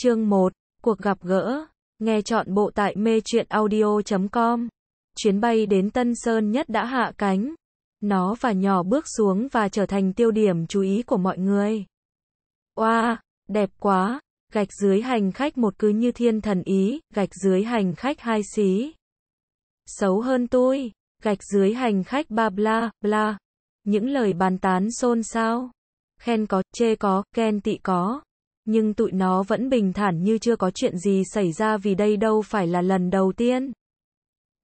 Chương 1. Cuộc gặp gỡ. Nghe chọn bộ tại mê truyện audio.com. Chuyến bay đến Tân Sơn nhất đã hạ cánh. Nó và nhỏ bước xuống và trở thành tiêu điểm chú ý của mọi người. Oa, wow, đẹp quá. Gạch dưới hành khách một cứ như thiên thần ý, gạch dưới hành khách hai xí. Xấu hơn tôi, gạch dưới hành khách ba bla, bla. Những lời bàn tán xôn xao. Khen có, chê có, khen tị có nhưng tụi nó vẫn bình thản như chưa có chuyện gì xảy ra vì đây đâu phải là lần đầu tiên.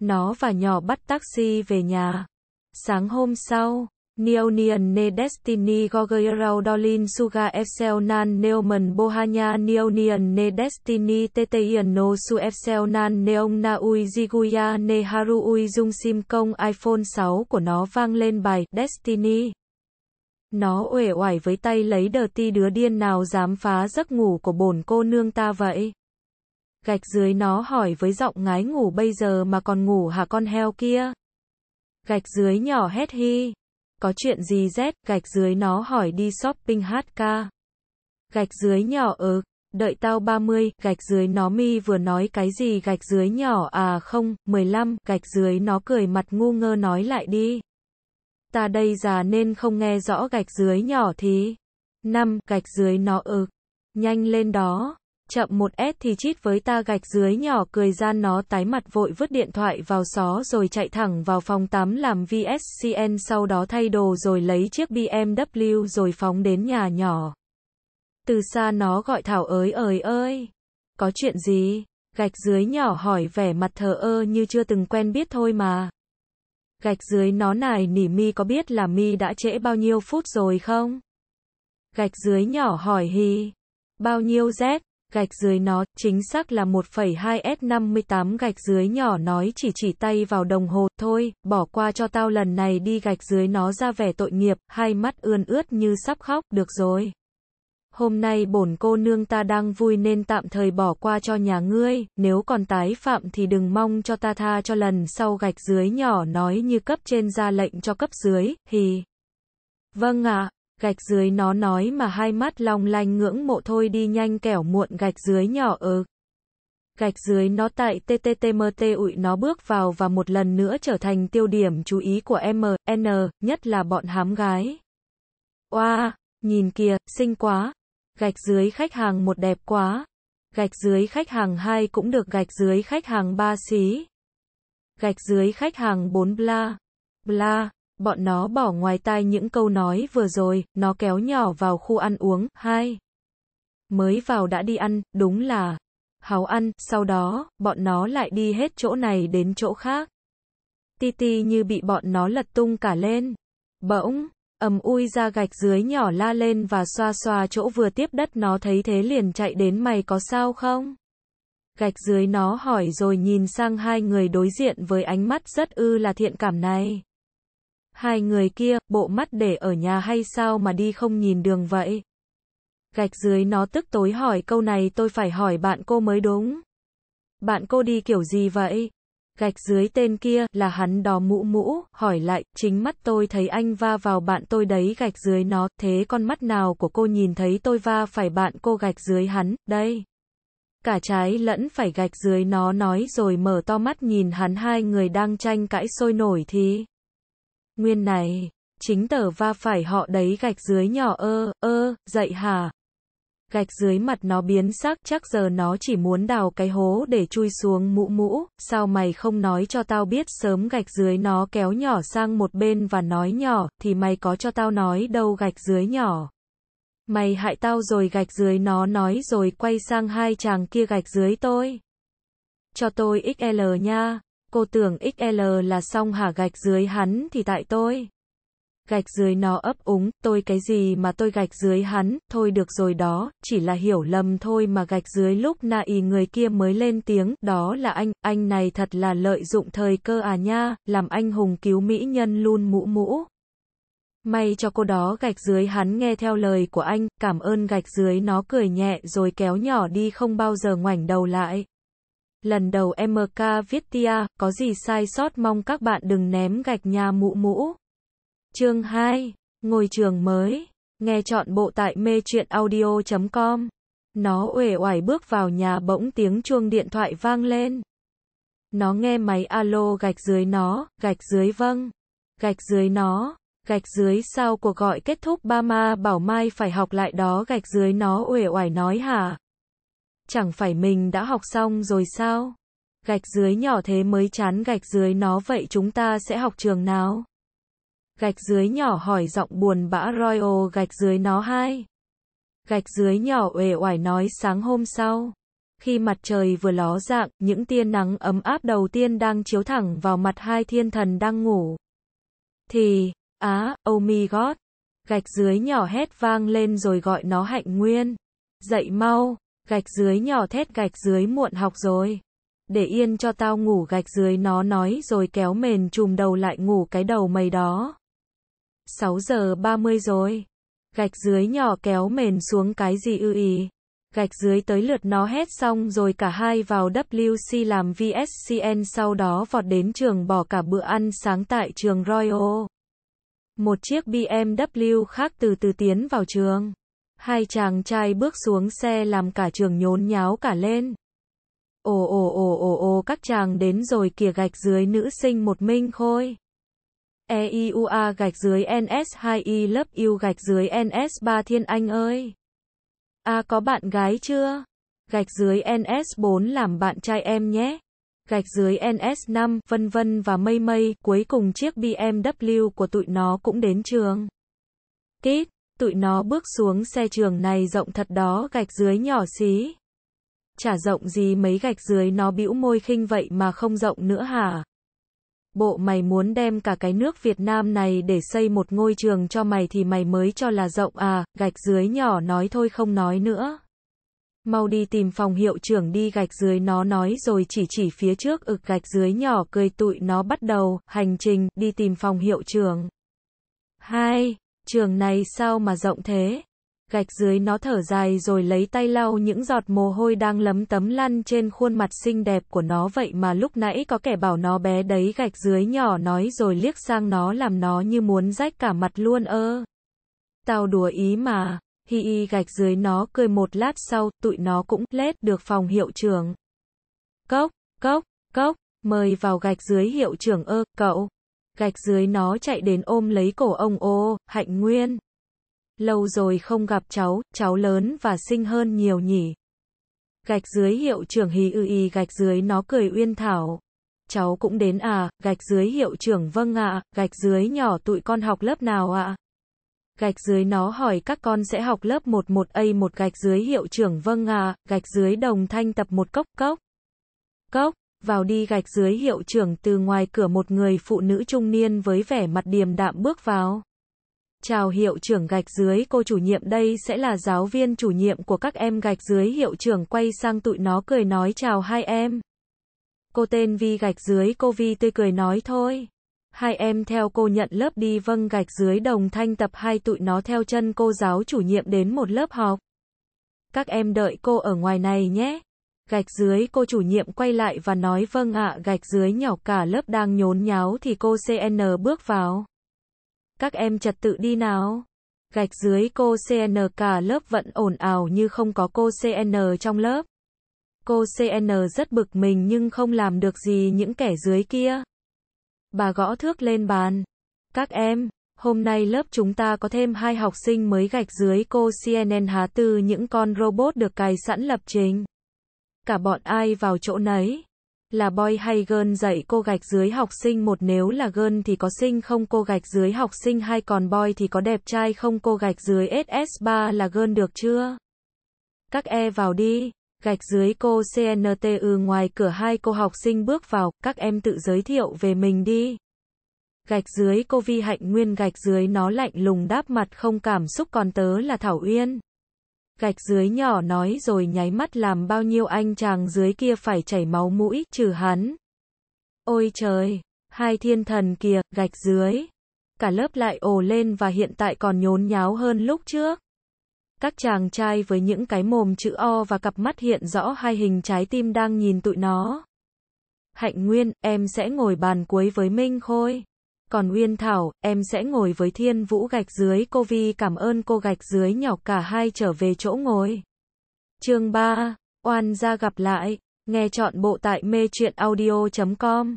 Nó và nhỏ bắt taxi về nhà. Sáng hôm sau, Neonian ne Destiny Gogerau Dolin Suga Efsel Nan Neoman Bohanya Neonian ne Destiny Teteian no Su Efsel Nan Neong Na Ui Jiguya Ne Haru Ui Dung Sim Công iPhone 6 của nó vang lên bài Destiny. Nó uể oải với tay lấy đờ ti đứa điên nào dám phá giấc ngủ của bổn cô nương ta vậy. Gạch dưới nó hỏi với giọng ngái ngủ bây giờ mà còn ngủ hả con heo kia. Gạch dưới nhỏ hét hi. Có chuyện gì rét, gạch dưới nó hỏi đi shopping hát ca. Gạch dưới nhỏ ớ, ừ. đợi tao 30, gạch dưới nó mi vừa nói cái gì gạch dưới nhỏ à không, 15, gạch dưới nó cười mặt ngu ngơ nói lại đi ta đây già nên không nghe rõ gạch dưới nhỏ thì. năm Gạch dưới nó ực. Nhanh lên đó. Chậm một s thì chít với ta gạch dưới nhỏ cười gian nó tái mặt vội vứt điện thoại vào xó rồi chạy thẳng vào phòng tắm làm VSCN sau đó thay đồ rồi lấy chiếc BMW rồi phóng đến nhà nhỏ. Từ xa nó gọi Thảo ới ơi ơi. Có chuyện gì? Gạch dưới nhỏ hỏi vẻ mặt thờ ơ như chưa từng quen biết thôi mà. Gạch dưới nó nài nỉ mi có biết là mi đã trễ bao nhiêu phút rồi không? Gạch dưới nhỏ hỏi hì. Bao nhiêu Z? Gạch dưới nó, chính xác là 1,2S58 gạch dưới nhỏ nói chỉ chỉ tay vào đồng hồ, thôi, bỏ qua cho tao lần này đi gạch dưới nó ra vẻ tội nghiệp, hai mắt ươn ướt như sắp khóc, được rồi hôm nay bổn cô nương ta đang vui nên tạm thời bỏ qua cho nhà ngươi, nếu còn tái phạm thì đừng mong cho ta tha cho lần sau gạch dưới nhỏ nói như cấp trên ra lệnh cho cấp dưới, thì... Vâng ạ, gạch dưới nó nói mà hai mắt long lanh ngưỡng mộ thôi đi nhanh kẻo muộn gạch dưới nhỏ ơ ừ. Gạch dưới nó tại TTTMT ụi nó bước vào và một lần nữa trở thành tiêu điểm chú ý của mn nhất là bọn hám gái. Oa, wow, nhìn kìa, xinh quá, gạch dưới khách hàng một đẹp quá, gạch dưới khách hàng 2 cũng được gạch dưới khách hàng 3 xí, gạch dưới khách hàng 4 bla, bla, bọn nó bỏ ngoài tai những câu nói vừa rồi, nó kéo nhỏ vào khu ăn uống, hai. Mới vào đã đi ăn, đúng là háo ăn, sau đó, bọn nó lại đi hết chỗ này đến chỗ khác. Titi như bị bọn nó lật tung cả lên. Bỗng ầm ui ra gạch dưới nhỏ la lên và xoa xoa chỗ vừa tiếp đất nó thấy thế liền chạy đến mày có sao không? Gạch dưới nó hỏi rồi nhìn sang hai người đối diện với ánh mắt rất ư là thiện cảm này. Hai người kia, bộ mắt để ở nhà hay sao mà đi không nhìn đường vậy? Gạch dưới nó tức tối hỏi câu này tôi phải hỏi bạn cô mới đúng. Bạn cô đi kiểu gì vậy? gạch dưới tên kia, là hắn đó mũ mũ, hỏi lại, chính mắt tôi thấy anh va vào bạn tôi đấy gạch dưới nó, thế con mắt nào của cô nhìn thấy tôi va phải bạn cô gạch dưới hắn, đây. Cả trái lẫn phải gạch dưới nó nói rồi mở to mắt nhìn hắn hai người đang tranh cãi sôi nổi thì. Nguyên này, chính tờ va phải họ đấy gạch dưới nhỏ ơ, ơ, dậy hả? gạch dưới mặt nó biến sắc, chắc giờ nó chỉ muốn đào cái hố để chui xuống mũ mũ, sao mày không nói cho tao biết sớm gạch dưới nó kéo nhỏ sang một bên và nói nhỏ, thì mày có cho tao nói đâu gạch dưới nhỏ. Mày hại tao rồi gạch dưới nó nói rồi quay sang hai chàng kia gạch dưới tôi. Cho tôi XL nha, cô tưởng XL là xong hả gạch dưới hắn thì tại tôi gạch dưới nó ấp úng, tôi cái gì mà tôi gạch dưới hắn, thôi được rồi đó, chỉ là hiểu lầm thôi mà gạch dưới lúc na ý người kia mới lên tiếng, đó là anh, anh này thật là lợi dụng thời cơ à nha, làm anh hùng cứu mỹ nhân luôn mũ mũ. May cho cô đó gạch dưới hắn nghe theo lời của anh, cảm ơn gạch dưới nó cười nhẹ rồi kéo nhỏ đi không bao giờ ngoảnh đầu lại. Lần đầu MK viết tia, có gì sai sót mong các bạn đừng ném gạch nhà mụ mũ. Chương 2. Ngôi trường mới. Nghe chọn bộ tại mê truyện audio.com. Nó uể oải bước vào nhà bỗng tiếng chuông điện thoại vang lên. Nó nghe máy alo gạch dưới nó, gạch dưới vâng. Gạch dưới nó, gạch dưới sau cuộc gọi kết thúc ba ma bảo mai phải học lại đó gạch dưới nó uể oải nói hả? Chẳng phải mình đã học xong rồi sao? Gạch dưới nhỏ thế mới chán gạch dưới nó vậy chúng ta sẽ học trường nào? gạch dưới nhỏ hỏi giọng buồn bã Royo gạch dưới nó hai. Gạch dưới nhỏ uể oải nói sáng hôm sau. Khi mặt trời vừa ló dạng, những tia nắng ấm áp đầu tiên đang chiếu thẳng vào mặt hai thiên thần đang ngủ. Thì, á, oh my god. Gạch dưới nhỏ hét vang lên rồi gọi nó hạnh nguyên. Dậy mau, gạch dưới nhỏ thét gạch dưới muộn học rồi. Để yên cho tao ngủ gạch dưới nó nói rồi kéo mền chùm đầu lại ngủ cái đầu mày đó. 6 giờ 30 rồi. Gạch dưới nhỏ kéo mền xuống cái gì ư ý. Gạch dưới tới lượt nó hết xong rồi cả hai vào WC làm VSCN sau đó vọt đến trường bỏ cả bữa ăn sáng tại trường Royal. Một chiếc BMW khác từ từ tiến vào trường. Hai chàng trai bước xuống xe làm cả trường nhốn nháo cả lên. Ồ ồ ồ ồ ồ các chàng đến rồi kìa gạch dưới nữ sinh một minh khôi. SEIUA gạch dưới NS2I lớp U gạch dưới NS3 Thiên Anh ơi. À có bạn gái chưa? Gạch dưới NS4 làm bạn trai em nhé. Gạch dưới NS5 vân vân và mây mây, cuối cùng chiếc BMW của tụi nó cũng đến trường. Kít, tụi nó bước xuống xe trường này rộng thật đó gạch dưới nhỏ xí. Chả rộng gì mấy gạch dưới nó bĩu môi khinh vậy mà không rộng nữa hả? bộ mày muốn đem cả cái nước Việt Nam này để xây một ngôi trường cho mày thì mày mới cho là rộng à, gạch dưới nhỏ nói thôi không nói nữa. Mau đi tìm phòng hiệu trưởng đi gạch dưới nó nói rồi chỉ chỉ phía trước ực gạch dưới nhỏ cười tụi nó bắt đầu, hành trình, đi tìm phòng hiệu trưởng. hai Trường này sao mà rộng thế? gạch dưới nó thở dài rồi lấy tay lau những giọt mồ hôi đang lấm tấm lăn trên khuôn mặt xinh đẹp của nó vậy mà lúc nãy có kẻ bảo nó bé đấy gạch dưới nhỏ nói rồi liếc sang nó làm nó như muốn rách cả mặt luôn ơ. Tao đùa ý mà, hi y gạch dưới nó cười một lát sau, tụi nó cũng lết được phòng hiệu trưởng. Cốc, cốc, cốc, mời vào gạch dưới hiệu trưởng ơ, cậu. Gạch dưới nó chạy đến ôm lấy cổ ông ô, hạnh nguyên. Lâu rồi không gặp cháu, cháu lớn và xinh hơn nhiều nhỉ. Gạch dưới hiệu trưởng hì ư y gạch dưới nó cười uyên thảo. Cháu cũng đến à, gạch dưới hiệu trưởng vâng ạ, gạch dưới nhỏ tụi con học lớp nào ạ? Gạch dưới nó hỏi các con sẽ học lớp 11A1 gạch dưới hiệu trưởng vâng ạ, gạch dưới đồng thanh tập một cốc cốc. Cốc vào đi gạch dưới hiệu trưởng từ ngoài cửa một người phụ nữ trung niên với vẻ mặt điềm đạm bước vào. Chào hiệu trưởng gạch dưới cô chủ nhiệm đây sẽ là giáo viên chủ nhiệm của các em gạch dưới hiệu trưởng quay sang tụi nó cười nói chào hai em. Cô tên Vi gạch dưới cô Vi tươi cười nói thôi. Hai em theo cô nhận lớp đi vâng gạch dưới đồng thanh tập hai tụi nó theo chân cô giáo chủ nhiệm đến một lớp học. Các em đợi cô ở ngoài này nhé. Gạch dưới cô chủ nhiệm quay lại và nói vâng ạ gạch dưới nhỏ cả lớp đang nhốn nháo thì cô CN bước vào. Các em trật tự đi nào. Gạch dưới cô CN cả lớp vẫn ồn ào như không có cô CN trong lớp. Cô CN rất bực mình nhưng không làm được gì những kẻ dưới kia. Bà gõ thước lên bàn. Các em, hôm nay lớp chúng ta có thêm hai học sinh mới gạch dưới cô CNN há từ những con robot được cài sẵn lập trình. Cả bọn ai vào chỗ nấy là boy hay girl dạy cô gạch dưới học sinh một nếu là girl thì có sinh không cô gạch dưới học sinh hai còn boy thì có đẹp trai không cô gạch dưới SS3 là girl được chưa? Các e vào đi, gạch dưới cô cnt CNTU ngoài cửa hai cô học sinh bước vào, các em tự giới thiệu về mình đi. Gạch dưới cô Vi Hạnh Nguyên gạch dưới nó lạnh lùng đáp mặt không cảm xúc còn tớ là Thảo Uyên gạch dưới nhỏ nói rồi nháy mắt làm bao nhiêu anh chàng dưới kia phải chảy máu mũi, trừ hắn. Ôi trời, hai thiên thần kìa, gạch dưới. Cả lớp lại ồ lên và hiện tại còn nhốn nháo hơn lúc trước. Các chàng trai với những cái mồm chữ O và cặp mắt hiện rõ hai hình trái tim đang nhìn tụi nó. Hạnh Nguyên, em sẽ ngồi bàn cuối với Minh Khôi. Còn Uyên Thảo, em sẽ ngồi với Thiên Vũ gạch dưới cô Vi cảm ơn cô gạch dưới nhỏ cả hai trở về chỗ ngồi. chương 3, oan ra gặp lại, nghe chọn bộ tại mê chuyện audio.com.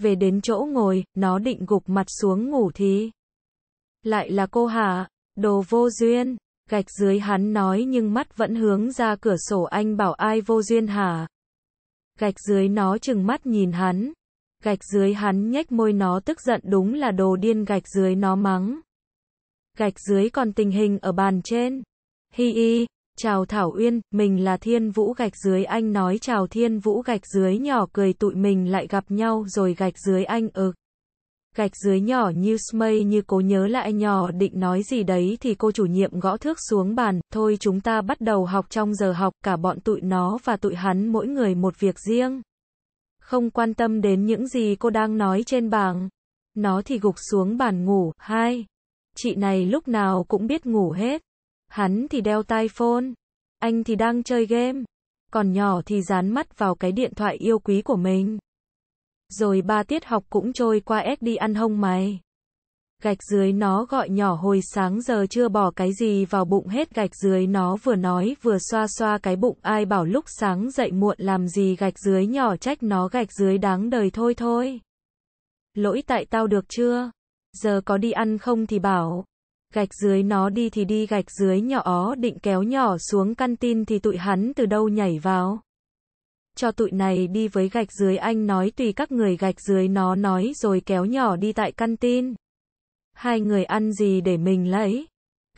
Về đến chỗ ngồi, nó định gục mặt xuống ngủ thì. Lại là cô hà đồ vô duyên, gạch dưới hắn nói nhưng mắt vẫn hướng ra cửa sổ anh bảo ai vô duyên hả. Gạch dưới nó chừng mắt nhìn hắn, Gạch dưới hắn nhếch môi nó tức giận đúng là đồ điên gạch dưới nó mắng. Gạch dưới còn tình hình ở bàn trên. Hi hi, chào Thảo Uyên, mình là Thiên Vũ gạch dưới anh nói chào Thiên Vũ gạch dưới nhỏ cười tụi mình lại gặp nhau rồi gạch dưới anh ực. Ừ. Gạch dưới nhỏ như smay như cố nhớ lại nhỏ định nói gì đấy thì cô chủ nhiệm gõ thước xuống bàn, thôi chúng ta bắt đầu học trong giờ học cả bọn tụi nó và tụi hắn mỗi người một việc riêng không quan tâm đến những gì cô đang nói trên bảng. Nó thì gục xuống bàn ngủ, hai. Chị này lúc nào cũng biết ngủ hết. Hắn thì đeo tai phone. Anh thì đang chơi game. Còn nhỏ thì dán mắt vào cái điện thoại yêu quý của mình. Rồi ba tiết học cũng trôi qua SD ăn hông mày gạch dưới nó gọi nhỏ hồi sáng giờ chưa bỏ cái gì vào bụng hết gạch dưới nó vừa nói vừa xoa xoa cái bụng ai bảo lúc sáng dậy muộn làm gì gạch dưới nhỏ trách nó gạch dưới đáng đời thôi thôi. Lỗi tại tao được chưa? Giờ có đi ăn không thì bảo. Gạch dưới nó đi thì đi gạch dưới nhỏ ó định kéo nhỏ xuống căn tin thì tụi hắn từ đâu nhảy vào cho tụi này đi với gạch dưới anh nói tùy các người gạch dưới nó nói rồi kéo nhỏ đi tại căn tin hai người ăn gì để mình lấy?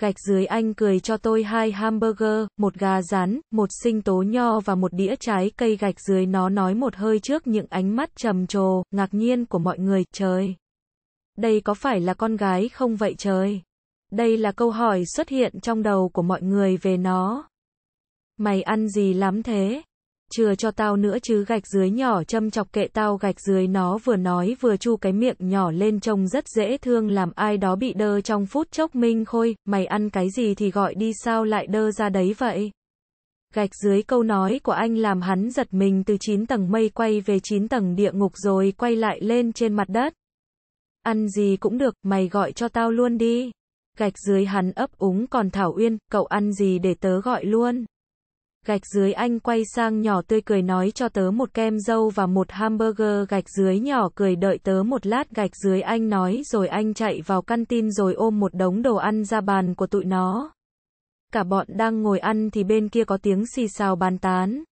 Gạch dưới anh cười cho tôi hai hamburger, một gà rán, một sinh tố nho và một đĩa trái cây gạch dưới nó nói một hơi trước những ánh mắt trầm trồ, ngạc nhiên của mọi người, trời. Đây có phải là con gái không vậy trời? Đây là câu hỏi xuất hiện trong đầu của mọi người về nó. Mày ăn gì lắm thế? chưa cho tao nữa chứ gạch dưới nhỏ châm chọc kệ tao gạch dưới nó vừa nói vừa chu cái miệng nhỏ lên trông rất dễ thương làm ai đó bị đơ trong phút chốc minh khôi, mày ăn cái gì thì gọi đi sao lại đơ ra đấy vậy. Gạch dưới câu nói của anh làm hắn giật mình từ 9 tầng mây quay về 9 tầng địa ngục rồi quay lại lên trên mặt đất. Ăn gì cũng được, mày gọi cho tao luôn đi. Gạch dưới hắn ấp úng còn Thảo Uyên, cậu ăn gì để tớ gọi luôn. Gạch dưới anh quay sang nhỏ tươi cười nói cho tớ một kem dâu và một hamburger gạch dưới nhỏ cười đợi tớ một lát gạch dưới anh nói rồi anh chạy vào căn tin rồi ôm một đống đồ ăn ra bàn của tụi nó. Cả bọn đang ngồi ăn thì bên kia có tiếng xì xào bàn tán.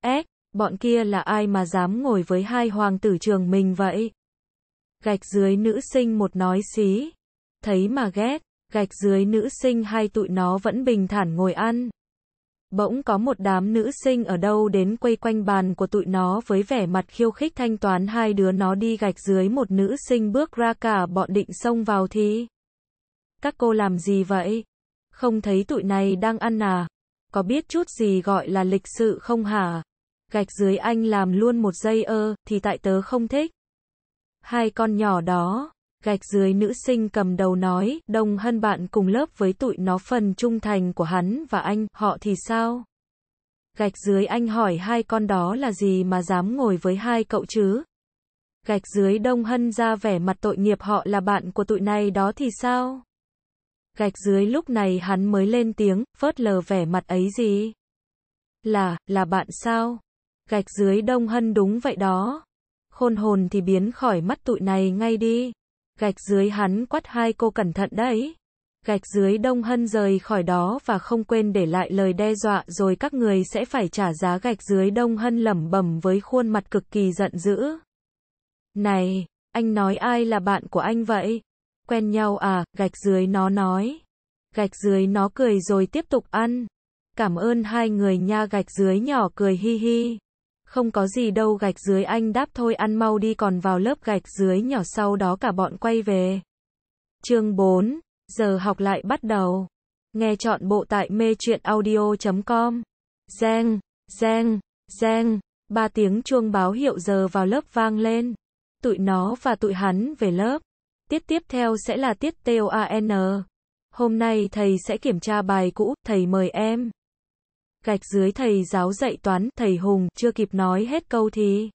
Éc, bọn kia là ai mà dám ngồi với hai hoàng tử trường mình vậy? Gạch dưới nữ sinh một nói xí. Thấy mà ghét, gạch dưới nữ sinh hai tụi nó vẫn bình thản ngồi ăn. Bỗng có một đám nữ sinh ở đâu đến quay quanh bàn của tụi nó với vẻ mặt khiêu khích thanh toán hai đứa nó đi gạch dưới một nữ sinh bước ra cả bọn định xông vào thì. Các cô làm gì vậy? Không thấy tụi này đang ăn à? Có biết chút gì gọi là lịch sự không hả? Gạch dưới anh làm luôn một giây ơ, thì tại tớ không thích. Hai con nhỏ đó. Gạch dưới nữ sinh cầm đầu nói, Đồng Hân bạn cùng lớp với tụi nó phần trung thành của hắn và anh, họ thì sao? Gạch dưới anh hỏi hai con đó là gì mà dám ngồi với hai cậu chứ? Gạch dưới Đông Hân ra vẻ mặt tội nghiệp họ là bạn của tụi này đó thì sao? Gạch dưới lúc này hắn mới lên tiếng, phớt lờ vẻ mặt ấy gì? Là, là bạn sao? Gạch dưới Đông Hân đúng vậy đó. Khôn hồn thì biến khỏi mắt tụi này ngay đi. Gạch dưới hắn quát hai cô cẩn thận đấy. Gạch dưới Đông Hân rời khỏi đó và không quên để lại lời đe dọa rồi các người sẽ phải trả giá gạch dưới Đông Hân lẩm bẩm với khuôn mặt cực kỳ giận dữ. Này, anh nói ai là bạn của anh vậy? Quen nhau à, gạch dưới nó nói. Gạch dưới nó cười rồi tiếp tục ăn. Cảm ơn hai người nha gạch dưới nhỏ cười hi hi không có gì đâu gạch dưới anh đáp thôi ăn mau đi còn vào lớp gạch dưới nhỏ sau đó cả bọn quay về. Chương 4, giờ học lại bắt đầu. Nghe chọn bộ tại mê chuyện audio.com. Giang, giang, giang, ba tiếng chuông báo hiệu giờ vào lớp vang lên. Tụi nó và tụi hắn về lớp. Tiết tiếp theo sẽ là tiết TOAN. Hôm nay thầy sẽ kiểm tra bài cũ, thầy mời em gạch dưới thầy giáo dạy toán, thầy Hùng, chưa kịp nói hết câu thì.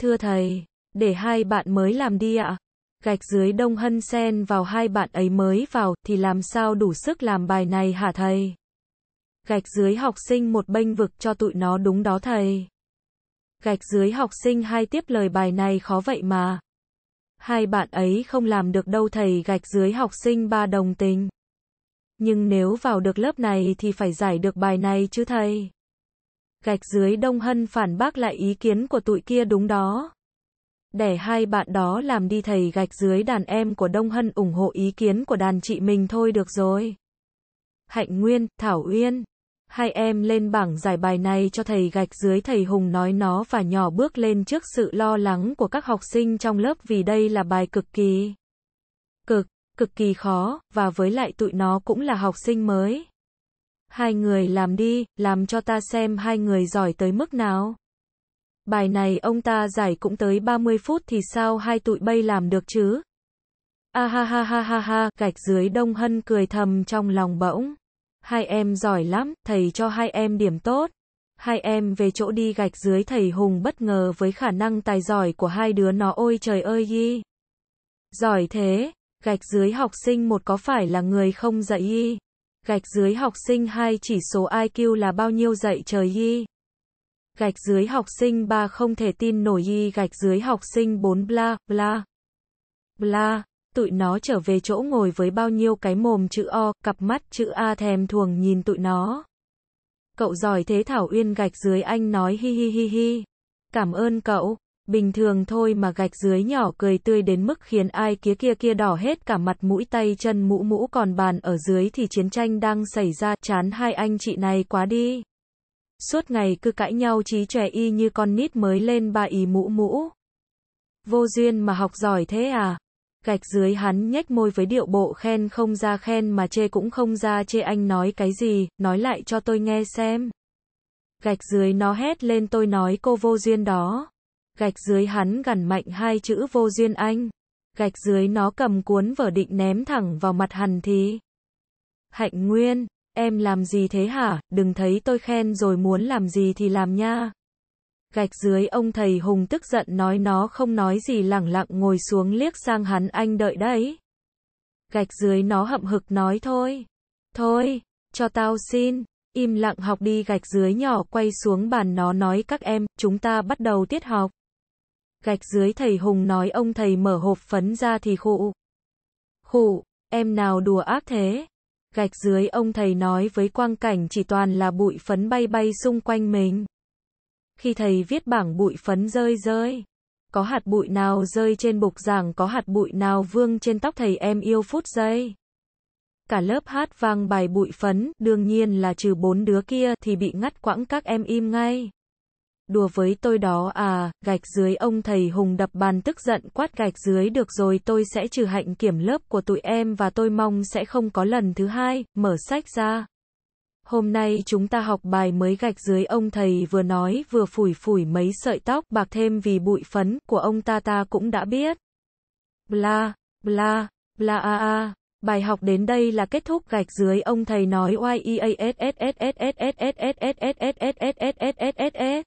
Thưa thầy, để hai bạn mới làm đi ạ. Gạch dưới đông hân sen vào hai bạn ấy mới vào, thì làm sao đủ sức làm bài này hả thầy? Gạch dưới học sinh một bênh vực cho tụi nó đúng đó thầy. Gạch dưới học sinh hai tiếp lời bài này khó vậy mà. Hai bạn ấy không làm được đâu thầy gạch dưới học sinh ba đồng tình. Nhưng nếu vào được lớp này thì phải giải được bài này chứ thầy. Gạch dưới Đông Hân phản bác lại ý kiến của tụi kia đúng đó. Để hai bạn đó làm đi thầy gạch dưới đàn em của Đông Hân ủng hộ ý kiến của đàn chị mình thôi được rồi. Hạnh Nguyên, Thảo Uyên. Hai em lên bảng giải bài này cho thầy gạch dưới thầy Hùng nói nó và nhỏ bước lên trước sự lo lắng của các học sinh trong lớp vì đây là bài cực kỳ cực kỳ khó, và với lại tụi nó cũng là học sinh mới. Hai người làm đi, làm cho ta xem hai người giỏi tới mức nào. Bài này ông ta giải cũng tới 30 phút thì sao hai tụi bay làm được chứ? A ha ha ha ha ha, gạch dưới đông hân cười thầm trong lòng bỗng. Hai em giỏi lắm, thầy cho hai em điểm tốt. Hai em về chỗ đi gạch dưới thầy Hùng bất ngờ với khả năng tài giỏi của hai đứa nó ôi trời ơi ghi. Giỏi thế, Gạch dưới học sinh một có phải là người không dạy y? Gạch dưới học sinh hai chỉ số IQ là bao nhiêu dạy trời y? Gạch dưới học sinh ba không thể tin nổi y gạch dưới học sinh bốn bla bla bla tụi nó trở về chỗ ngồi với bao nhiêu cái mồm chữ O, cặp mắt chữ A thèm thuồng nhìn tụi nó. Cậu giỏi thế Thảo Uyên gạch dưới anh nói hi hi hi hi. Cảm ơn cậu bình thường thôi mà gạch dưới nhỏ cười tươi đến mức khiến ai kia kia kia đỏ hết cả mặt mũi tay chân mũ mũ còn bàn ở dưới thì chiến tranh đang xảy ra, chán hai anh chị này quá đi. Suốt ngày cứ cãi nhau trí trẻ y như con nít mới lên ba ý mũ mũ. Vô duyên mà học giỏi thế à? Gạch dưới hắn nhếch môi với điệu bộ khen không ra khen mà chê cũng không ra chê anh nói cái gì, nói lại cho tôi nghe xem. Gạch dưới nó hét lên tôi nói cô vô duyên đó gạch dưới hắn gằn mạnh hai chữ vô duyên anh. Gạch dưới nó cầm cuốn vở định ném thẳng vào mặt hằn thì. Hạnh Nguyên, em làm gì thế hả, đừng thấy tôi khen rồi muốn làm gì thì làm nha. Gạch dưới ông thầy Hùng tức giận nói nó không nói gì lẳng lặng ngồi xuống liếc sang hắn anh đợi đấy. Gạch dưới nó hậm hực nói thôi. Thôi, cho tao xin. Im lặng học đi gạch dưới nhỏ quay xuống bàn nó nói các em, chúng ta bắt đầu tiết học gạch dưới thầy Hùng nói ông thầy mở hộp phấn ra thì khụ. Khụ, em nào đùa ác thế? Gạch dưới ông thầy nói với quang cảnh chỉ toàn là bụi phấn bay bay xung quanh mình. Khi thầy viết bảng bụi phấn rơi rơi, có hạt bụi nào rơi trên bục giảng có hạt bụi nào vương trên tóc thầy em yêu phút giây. Cả lớp hát vang bài bụi phấn, đương nhiên là trừ bốn đứa kia thì bị ngắt quãng các em im ngay đùa với tôi đó à, gạch dưới ông thầy Hùng đập bàn tức giận quát gạch dưới được rồi tôi sẽ trừ hạnh kiểm lớp của tụi em và tôi mong sẽ không có lần thứ hai, mở sách ra. Hôm nay chúng ta học bài mới gạch dưới ông thầy vừa nói vừa phủi phủi mấy sợi tóc bạc thêm vì bụi phấn của ông ta ta cũng đã biết. Bla, bla, bla a a. Bài học đến đây là kết thúc gạch dưới ông thầy nói a s s s s s s s s s s s s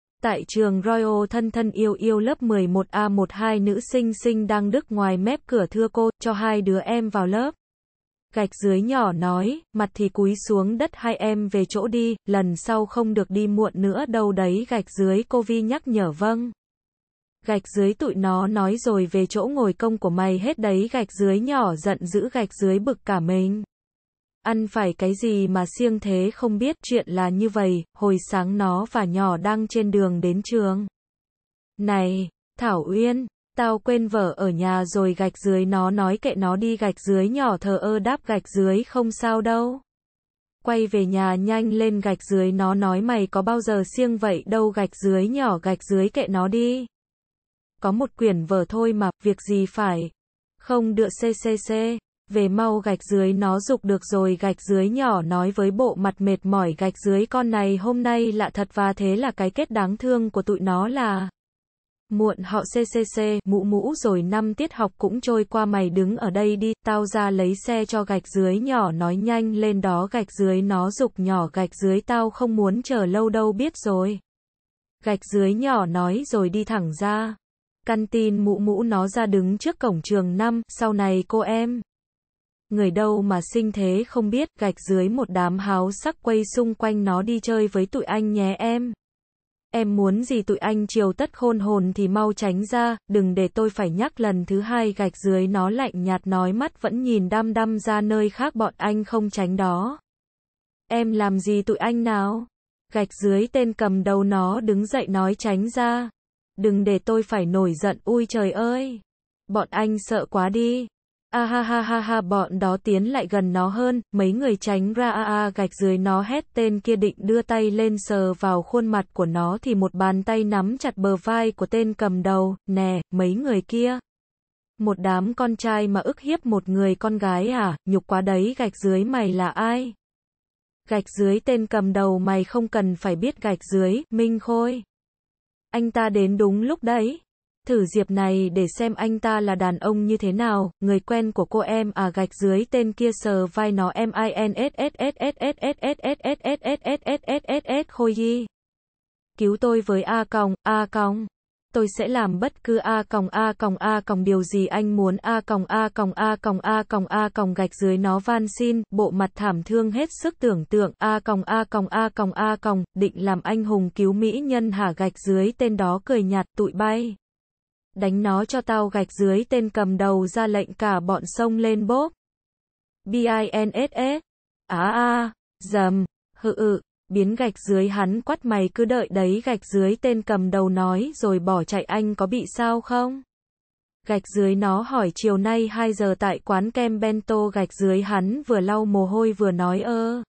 Tại trường Royal thân thân yêu yêu lớp 11A12 nữ sinh sinh đang đức ngoài mép cửa thưa cô, cho hai đứa em vào lớp. Gạch dưới nhỏ nói, mặt thì cúi xuống đất hai em về chỗ đi, lần sau không được đi muộn nữa đâu đấy gạch dưới cô Vi nhắc nhở vâng. Gạch dưới tụi nó nói rồi về chỗ ngồi công của mày hết đấy gạch dưới nhỏ giận dữ gạch dưới bực cả mình. Ăn phải cái gì mà siêng thế không biết chuyện là như vậy, hồi sáng nó và nhỏ đang trên đường đến trường. Này, Thảo Uyên, tao quên vợ ở nhà rồi gạch dưới nó nói kệ nó đi gạch dưới nhỏ thờ ơ đáp gạch dưới không sao đâu. Quay về nhà nhanh lên gạch dưới nó nói mày có bao giờ siêng vậy đâu gạch dưới nhỏ gạch dưới kệ nó đi. Có một quyển vở thôi mà, việc gì phải. Không được ccc về mau gạch dưới nó dục được rồi gạch dưới nhỏ nói với bộ mặt mệt mỏi gạch dưới con này hôm nay lạ thật và thế là cái kết đáng thương của tụi nó là muộn họ ccc mũ mũ rồi năm tiết học cũng trôi qua mày đứng ở đây đi tao ra lấy xe cho gạch dưới nhỏ nói nhanh lên đó gạch dưới nó dục nhỏ gạch dưới tao không muốn chờ lâu đâu biết rồi gạch dưới nhỏ nói rồi đi thẳng ra căn tin mũ mũ nó ra đứng trước cổng trường năm sau này cô em người đâu mà sinh thế không biết, gạch dưới một đám háo sắc quay xung quanh nó đi chơi với tụi anh nhé em. Em muốn gì tụi anh chiều tất khôn hồn thì mau tránh ra, đừng để tôi phải nhắc lần thứ hai gạch dưới nó lạnh nhạt nói mắt vẫn nhìn đăm đăm ra nơi khác bọn anh không tránh đó. Em làm gì tụi anh nào? Gạch dưới tên cầm đầu nó đứng dậy nói tránh ra. Đừng để tôi phải nổi giận ui trời ơi. Bọn anh sợ quá đi. A ha ha ha ha bọn đó tiến lại gần nó hơn, mấy người tránh ra a a gạch dưới nó hét tên kia định đưa tay lên sờ vào khuôn mặt của nó thì một bàn tay nắm chặt bờ vai của tên cầm đầu, nè, mấy người kia. Một đám con trai mà ức hiếp một người con gái à, nhục quá đấy gạch dưới mày là ai? Gạch dưới tên cầm đầu mày không cần phải biết gạch dưới, Minh Khôi. Anh ta đến đúng lúc đấy. Thử Diệp này để xem anh ta là đàn ông như thế nào, người quen của cô em à gạch dưới tên kia sờ vai nó em i n s s s s s s s s s s khôi di. Cứu tôi với A còng, A còng. Tôi sẽ làm bất cứ A còng A còng A còng điều gì anh muốn A còng A còng A còng A còng A còng gạch dưới nó van xin, bộ mặt thảm thương hết sức tưởng tượng A còng A còng A còng A còng, định làm anh hùng cứu mỹ nhân hả gạch dưới tên đó cười nhạt tụi bay. Đánh nó cho tao gạch dưới tên cầm đầu ra lệnh cả bọn sông lên bốp. B-I-N-S-E. Á a, dầm, hự ự, biến gạch dưới hắn quắt mày cứ đợi đấy gạch dưới tên cầm đầu nói rồi bỏ chạy anh có bị sao không? Gạch dưới nó hỏi chiều nay 2 giờ tại quán kem bento gạch dưới hắn vừa lau mồ hôi vừa nói ơ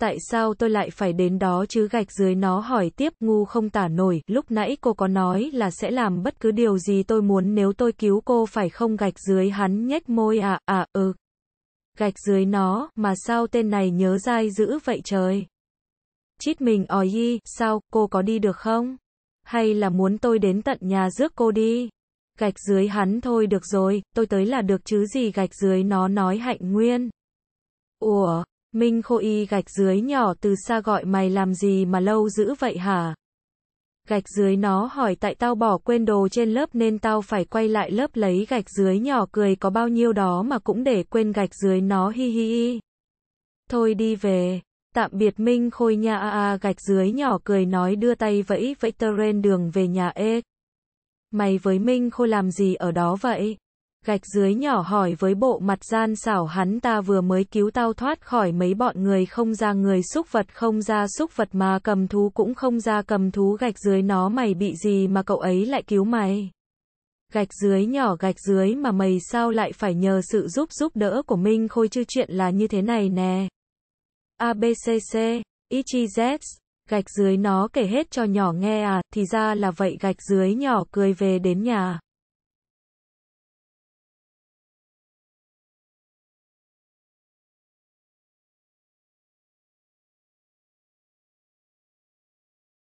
tại sao tôi lại phải đến đó chứ gạch dưới nó hỏi tiếp, ngu không tả nổi, lúc nãy cô có nói là sẽ làm bất cứ điều gì tôi muốn nếu tôi cứu cô phải không gạch dưới hắn nhếch môi à, à, ừ. Gạch dưới nó, mà sao tên này nhớ dai dữ vậy trời. Chít mình ỏi y, sao, cô có đi được không? Hay là muốn tôi đến tận nhà rước cô đi? Gạch dưới hắn thôi được rồi, tôi tới là được chứ gì gạch dưới nó nói hạnh nguyên. Ủa, Minh Khô Y gạch dưới nhỏ từ xa gọi mày làm gì mà lâu dữ vậy hả? Gạch dưới nó hỏi tại tao bỏ quên đồ trên lớp nên tao phải quay lại lớp lấy gạch dưới nhỏ cười có bao nhiêu đó mà cũng để quên gạch dưới nó hi hi hi. Thôi đi về. Tạm biệt Minh Khôi nha a a gạch dưới nhỏ cười nói đưa tay vẫy vẫy tơ đường về nhà ê. Mày với Minh Khôi làm gì ở đó vậy? gạch dưới nhỏ hỏi với bộ mặt gian xảo hắn ta vừa mới cứu tao thoát khỏi mấy bọn người không ra người xúc vật không ra xúc vật mà cầm thú cũng không ra cầm thú gạch dưới nó mày bị gì mà cậu ấy lại cứu mày. Gạch dưới nhỏ gạch dưới mà mày sao lại phải nhờ sự giúp giúp đỡ của Minh Khôi chứ chuyện là như thế này nè. ABCC, e, z gạch dưới nó kể hết cho nhỏ nghe à, thì ra là vậy gạch dưới nhỏ cười về đến nhà.